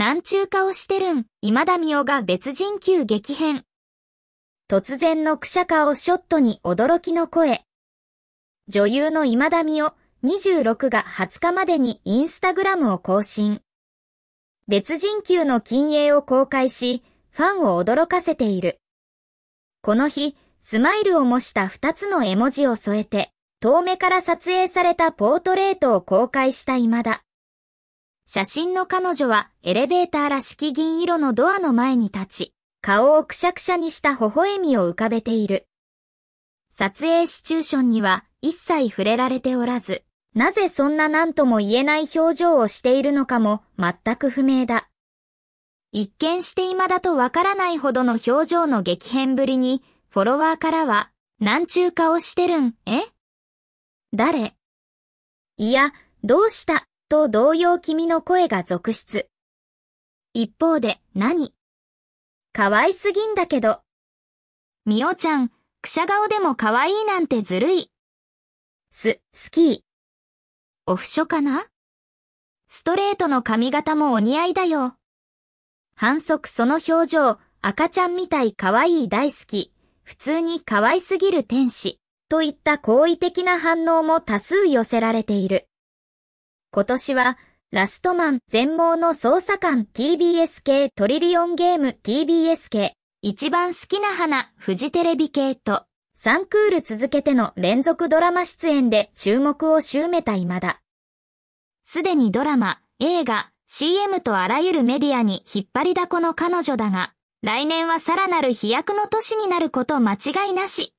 何中かをしてるん、今田美代が別人級激変。突然のくしゃかをショットに驚きの声。女優の今田美代、26が20日までにインスタグラムを更新。別人級の禁煙を公開し、ファンを驚かせている。この日、スマイルを模した2つの絵文字を添えて、遠目から撮影されたポートレートを公開した今田。写真の彼女はエレベーターらしき銀色のドアの前に立ち、顔をくしゃくしゃにした微笑みを浮かべている。撮影シチューションには一切触れられておらず、なぜそんな何とも言えない表情をしているのかも全く不明だ。一見して今だとわからないほどの表情の激変ぶりに、フォロワーからは、何中ちゅう顔してるん、え誰いや、どうしたと同様君の声が続出。一方で、何可愛すぎんだけど。みおちゃん、くしゃ顔でも可愛いなんてずるい。す、スキー。オフショかなストレートの髪型もお似合いだよ。反則その表情、赤ちゃんみたい可愛い大好き、普通に可愛すぎる天使、といった好意的な反応も多数寄せられている。今年は、ラストマン全盲の捜査官 TBS 系トリリオンゲーム TBS 系、一番好きな花フジテレビ系と、サンクール続けての連続ドラマ出演で注目を集めた今だ。すでにドラマ、映画、CM とあらゆるメディアに引っ張りだこの彼女だが、来年はさらなる飛躍の年になること間違いなし。